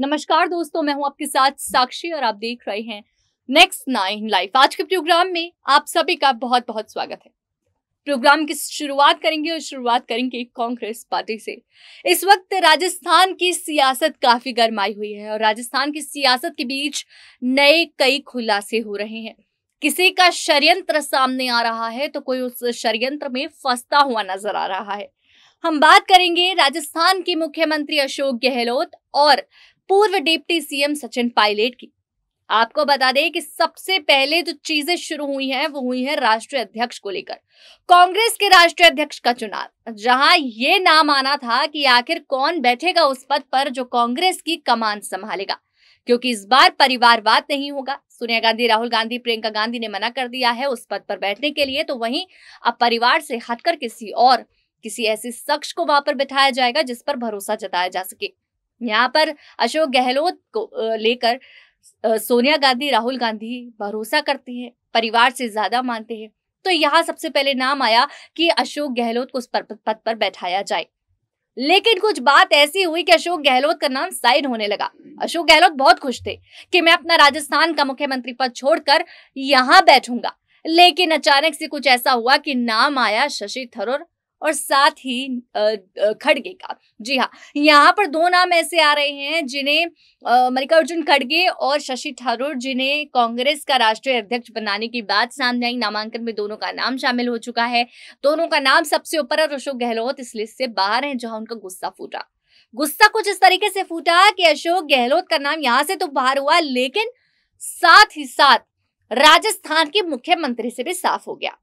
नमस्कार दोस्तों मैं हूं आपके साथ साक्षी और आप देख रहे हैं नेक्स्ट नाइन लाइफ आज के प्रोग्राम में आप सभी का बहुत बहुत स्वागत है प्रोग्राम की शुरुआत करेंगे और शुरुआत करेंगे कांग्रेस पार्टी से इस वक्त राजस्थान की सियासत काफी गर्माई हुई है और राजस्थान की सियासत के बीच नए कई खुलासे हो रहे हैं किसी का षडयंत्र सामने आ रहा है तो कोई उस षडयंत्र में फंसता हुआ नजर आ रहा है हम बात करेंगे राजस्थान के मुख्यमंत्री अशोक गहलोत और पूर्व डिप्टी सीएम सचिन पायलट की आपको बता दें कि सबसे पहले जो चीजें शुरू हुई हैं वो हुई हैं राष्ट्रीय अध्यक्ष को लेकर कांग्रेस के राष्ट्रीय अध्यक्ष का चुनाव जहां ये नाम आना था कि आखिर कौन बैठेगा उस पद पर जो कांग्रेस की कमान संभालेगा क्योंकि इस बार परिवारवाद नहीं होगा सोनिया गांधी राहुल गांधी प्रियंका गांधी ने मना कर दिया है उस पद पर बैठने के लिए तो वहीं अब परिवार से हटकर किसी और किसी ऐसे शख्स को वहां पर बिठाया जाएगा जिस पर भरोसा जताया जा सके यहाँ पर अशोक गहलोत को लेकर सोनिया गांधी राहुल गांधी भरोसा करते हैं परिवार से ज्यादा मानते हैं तो यहाँ सबसे पहले नाम आया कि अशोक गहलोत को उस पद पर बैठाया जाए लेकिन कुछ बात ऐसी हुई कि अशोक गहलोत का नाम साइड होने लगा अशोक गहलोत बहुत खुश थे कि मैं अपना राजस्थान का मुख्यमंत्री पद छोड़कर यहाँ बैठूंगा लेकिन अचानक से कुछ ऐसा हुआ कि नाम आया शशि थरूर और साथ ही खड़गे का जी हाँ यहाँ पर दो नाम ऐसे आ रहे हैं जिन्हें मल्लिकार्जुन खड़गे और शशि थारूर जिन्हें कांग्रेस का राष्ट्रीय अध्यक्ष बनाने की बात सामने आई नामांकन में दोनों का नाम शामिल हो चुका है दोनों का नाम सबसे ऊपर है अशोक गहलोत इस लिस्ट से बाहर है जहां उनका गुस्सा फूटा गुस्सा कुछ इस तरीके से फूटा कि अशोक गहलोत का नाम यहां से तो बाहर हुआ लेकिन साथ ही साथ राजस्थान के मुख्यमंत्री से भी साफ हो गया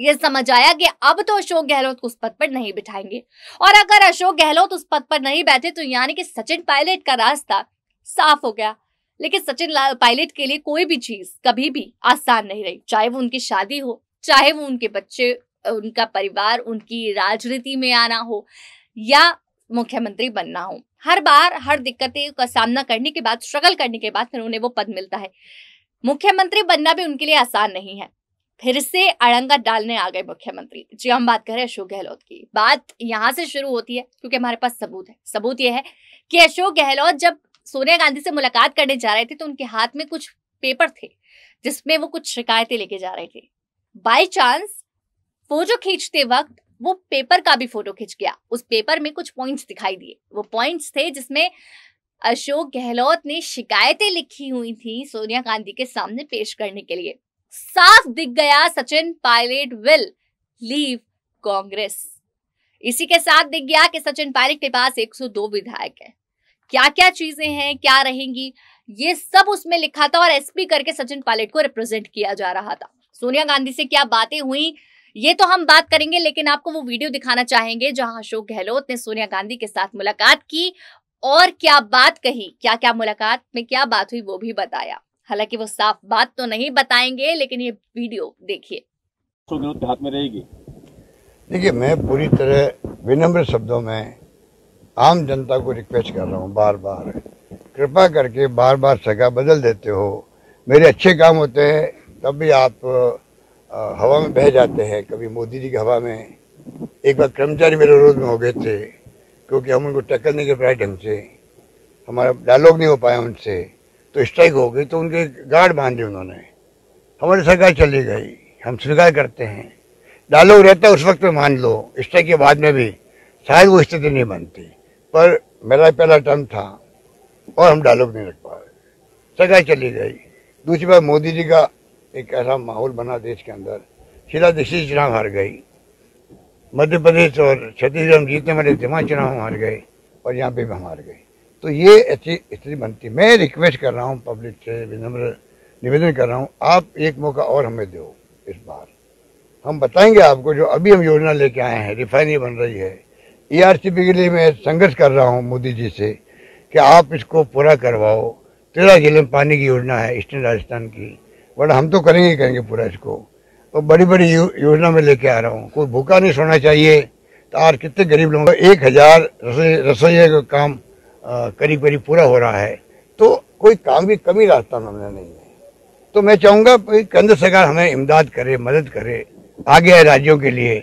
ये समझ आया कि अब तो अशोक गहलोत को उस पद पर नहीं बिठाएंगे और अगर अशोक गहलोत उस पद पर नहीं बैठे तो यानी कि सचिन पायलट का रास्ता साफ हो गया लेकिन सचिन पायलट के लिए कोई भी चीज कभी भी आसान नहीं रही चाहे वो उनकी शादी हो चाहे वो उनके बच्चे उनका परिवार उनकी राजनीति में आना हो या मुख्यमंत्री बनना हो हर बार हर दिक्कतें का सामना करने के बाद स्ट्रगल करने के बाद फिर उन्हें वो पद मिलता है मुख्यमंत्री बनना भी उनके लिए आसान नहीं है फिर से अड़ंगा डालने आ गए मुख्यमंत्री जी हम बात करें अशोक गहलोत की बात यहाँ से शुरू होती है क्योंकि हमारे पास सबूत है सबूत यह है कि अशोक गहलोत जब सोनिया गांधी से मुलाकात करने जा रहे थे तो उनके हाथ में कुछ पेपर थे जिसमें वो कुछ शिकायतें लेके जा रहे थे बाई चांस फोटो खींचते वक्त वो पेपर का भी फोटो खींच गया उस पेपर में कुछ पॉइंट्स दिखाई दिए वो पॉइंट्स थे जिसमें अशोक गहलोत ने शिकायतें लिखी हुई थी सोनिया गांधी के सामने पेश करने के लिए साफ दिख गया सचिन पायलट विल लीव कांग्रेस इसी के साथ दिख गया कि सचिन पायलट के पास 102 विधायक है क्या क्या चीजें हैं क्या रहेंगी ये सब उसमें लिखा था और एसपी करके सचिन पायलट को रिप्रेजेंट किया जा रहा था सोनिया गांधी से क्या बातें हुई ये तो हम बात करेंगे लेकिन आपको वो वीडियो दिखाना चाहेंगे जहां अशोक गहलोत ने सोनिया गांधी के साथ मुलाकात की और क्या बात कही क्या क्या मुलाकात में क्या बात हुई वो भी बताया हालांकि वो साफ बात तो नहीं बताएंगे लेकिन ये वीडियो देखिए तो हाथ में रहेगी देखिए मैं पूरी तरह विनम्र शब्दों में आम जनता को रिक्वेस्ट कर रहा हूँ बार बार कृपा करके बार बार सगा बदल देते हो मेरे अच्छे काम होते हैं तब भी आप हवा में बह जाते हैं कभी मोदी जी की हवा में एक बार कर्मचारी मेरे विरोध में हो गए थे क्योंकि हम उनको टक्कर नहीं कर पाए ढंग से हमारा डायलॉग नहीं हो पाया उनसे तो स्ट्राइक हो गई तो उनके गार्ड बांध दी उन्होंने हमारी सरकार चली गई हम स्वीकार करते हैं डायलॉग रहता है उस वक्त में मान लो स्ट्राइक के बाद में भी शायद वो स्थिति नहीं बनती पर मेरा पहला टर्म था और हम डायलॉग नहीं रख पाए सरकार चली गई दूसरी बार मोदी जी का एक ऐसा माहौल बना देश के अंदर शीला दिशी चुनाव हार गई मध्य प्रदेश और छत्तीसगढ़ जीतने वाले दिमाग चुनाव हार गए और यहाँ पे भी हम हार गए तो ये अच्छी स्थिति बनती मैं रिक्वेस्ट कर रहा हूँ पब्लिक से विनम्र निवेदन कर रहा हूँ आप एक मौका और हमें दो इस बार हम बताएंगे आपको जो अभी हम योजना लेके आए हैं रिफाइनरी बन रही है ईआरसीपी e के लिए मैं संघर्ष कर रहा हूँ मोदी जी से कि आप इसको पूरा करवाओ तेरह जिले में पानी की योजना है ईस्टर्न राजस्थान की वरना हम तो करेंगे ही करेंगे पूरा इसको और तो बड़ी बड़ी योजना में लेके आ रहा हूँ कोई भूखा नहीं सोना चाहिए तो आज कितने गरीब लोगों एक हज़ार रसोई रसोई का काम करीब करीब पूरा हो रहा है तो कोई काम की कमी रास्ता नहीं है तो मैं चाहूँगा केंद्र सरकार हमें इमदाद करे मदद करे आगे आए राज्यों के लिए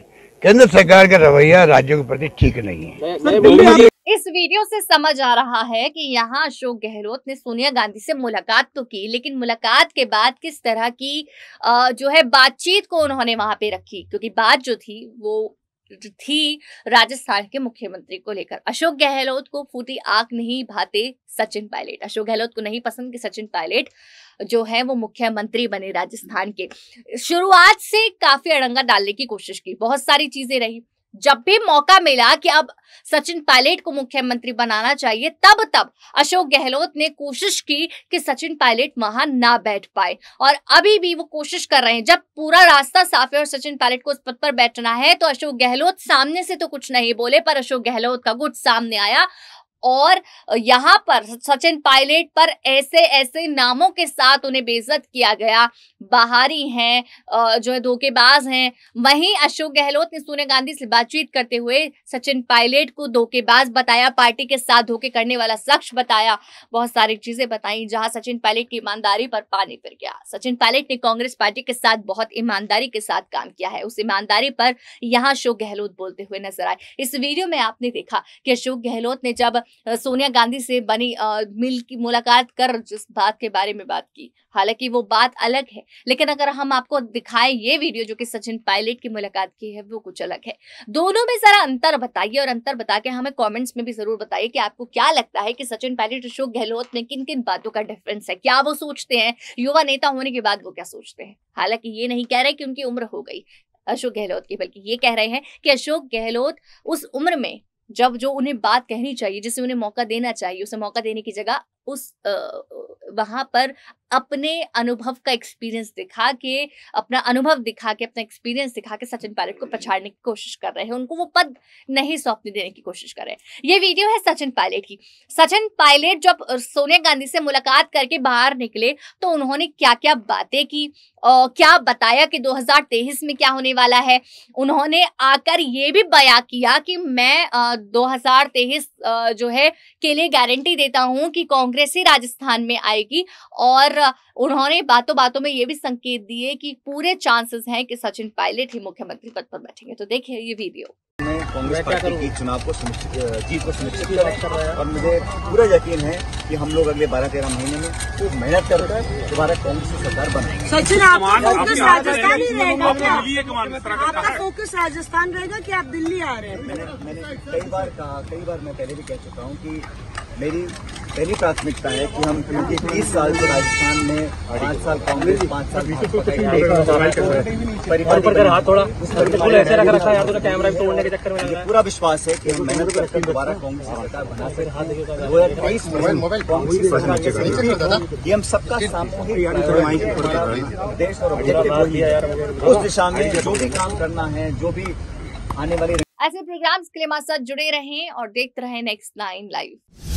केंद्र सरकार का रवैया राज्यों के प्रति ठीक नहीं है इस वीडियो से समझ आ रहा है कि यहाँ अशोक गहलोत ने सोनिया गांधी से मुलाकात तो की लेकिन मुलाकात के बाद किस तरह की जो है बातचीत को उन्होंने वहां पे रखी क्योंकि बात जो थी वो थी राजस्थान के मुख्यमंत्री को लेकर अशोक गहलोत को फूटी आग नहीं भाते सचिन पायलट अशोक गहलोत को नहीं पसंद कि सचिन पायलट जो है वो मुख्यमंत्री बने राजस्थान के शुरुआत से काफी अड़ंगा डालने की कोशिश की बहुत सारी चीजें रही जब भी मौका मिला कि अब सचिन पायलट को मुख्यमंत्री बनाना चाहिए तब तब अशोक गहलोत ने कोशिश की कि सचिन पायलट वहां ना बैठ पाए और अभी भी वो कोशिश कर रहे हैं जब पूरा रास्ता साफ है और सचिन पायलट को उस पद पर बैठना है तो अशोक गहलोत सामने से तो कुछ नहीं बोले पर अशोक गहलोत का गुट सामने आया और यहाँ पर सचिन पायलट पर ऐसे ऐसे नामों के साथ उन्हें बेजत किया गया बाहरी हैं जो है धोखेबाज हैं वहीं अशोक गहलोत ने सोनिया गांधी से बातचीत करते हुए सचिन पायलट को धोखेबाज बताया पार्टी के साथ धोखे करने वाला शख्स बताया बहुत सारी चीजें बताई जहां सचिन पायलट की ईमानदारी पर पानी फिर गया सचिन पायलट ने कांग्रेस पार्टी के साथ बहुत ईमानदारी के साथ काम किया है उस ईमानदारी पर यहाँ अशोक गहलोत बोलते हुए नजर आए इस वीडियो में आपने देखा कि अशोक गहलोत ने जब सोनिया गांधी से बनी मिल की मुलाकात कर जिस बात के बारे में बात की हालांकि वो बात अलग है लेकिन अगर हम आपको दिखाएं ये वीडियो जो कि सचिन पायलट की मुलाकात की है वो कुछ अलग है दोनों में जरा अंतर बताइए और अंतर बता के हमें कॉमेंट्स में भी जरूर बताइए कि आपको क्या लगता है कि सचिन पायलट अशोक गहलोत में किन किन बातों का डिफरेंस है क्या वो सोचते हैं युवा नेता होने के बाद वो क्या सोचते हैं हालांकि ये नहीं कह रहे कि उनकी उम्र हो गई अशोक गहलोत की बल्कि ये कह रहे हैं कि अशोक गहलोत उस उम्र में जब जो उन्हें बात कहनी चाहिए जिसे उन्हें मौका देना चाहिए उसे मौका देने की जगह उस वहाँ पर अपने अनुभव का एक्सपीरियंस दिखा के अपना अनुभव दिखा के अपना एक्सपीरियंस दिखा के सचिन पायलट को पछाड़ने की कोशिश कर रहे हैं उनको वो पद नहीं सौंपने देने की कोशिश कर रहे हैं ये वीडियो है सचिन पायलट की सचिन पायलट जब सोनिया गांधी से मुलाकात करके बाहर निकले तो उन्होंने क्या क्या बातें की और क्या बताया कि दो में क्या होने वाला है उन्होंने आकर ये भी बया किया कि मैं दो जो है के लिए गारंटी देता हूं कि कांग्रेस कांग्रेस ही राजस्थान में आएगी और उन्होंने बातों बातों में ये भी संकेत दिए कि पूरे चांसेस हैं कि सचिन पायलट ही मुख्यमंत्री पद पर बैठेंगे तो देखिए ये वीडियो कांग्रेस पार्टी की चुनाव को जीत को सुनिश्चित कर रहा है और मुझे पूरा यकीन है कि हम लोग अगले बारह तेरह महीने में खूब मेहनत कर रहे दोबारा कांग्रेस की सरकार बनाएंगे सचिन आपका फोकस राजस्थान ही रहेगा आपका फोकस राजस्थान रहेगा कि आप दिल्ली आ रहे हैं मैंने कई बार कहा कई बार मैं पहले भी कह चुका हूँ की मेरी पहली प्राथमिकता है कि हम क्योंकि तीस साल से राजस्थान में पाँच साल कांग्रेस पाँच साल पूरा विश्वास है कि हम मेहनत करके दोबारा कांग्रेस सरकार बना सकते दो हजार तेईस में कांग्रेस ये हम सबका सामूहिक तो देश और तो उस तो दिशा में जो भी काम करना है जो भी आने वाले ऐसे प्रोग्राम्स के लिए हमारे साथ जुड़े रहें और देखते रहें नेक्स्ट नाइन लाइव